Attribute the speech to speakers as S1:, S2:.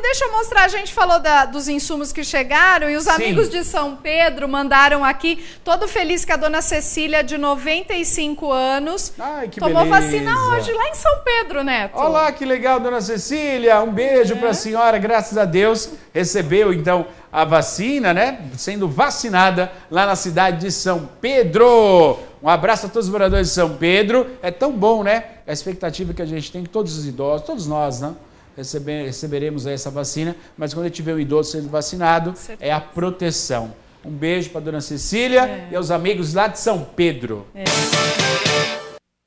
S1: deixa eu mostrar, a gente falou da, dos insumos que chegaram e os Sim. amigos de São Pedro mandaram aqui, todo feliz que a dona Cecília, de 95 anos, Ai, tomou beleza.
S2: vacina
S3: hoje lá em São Pedro, Neto. Olá, que legal, dona Cecília, um beijo é. para a senhora, graças a Deus, recebeu então a vacina, né, sendo vacinada lá na cidade de São Pedro. Um abraço a todos os moradores de São Pedro, é tão bom, né, a expectativa que a gente tem, todos os idosos, todos nós, né, receber, receberemos essa vacina, mas quando tiver um idoso sendo vacinado, é a proteção. Um beijo para dona Cecília é. e aos amigos lá de São Pedro.
S4: É.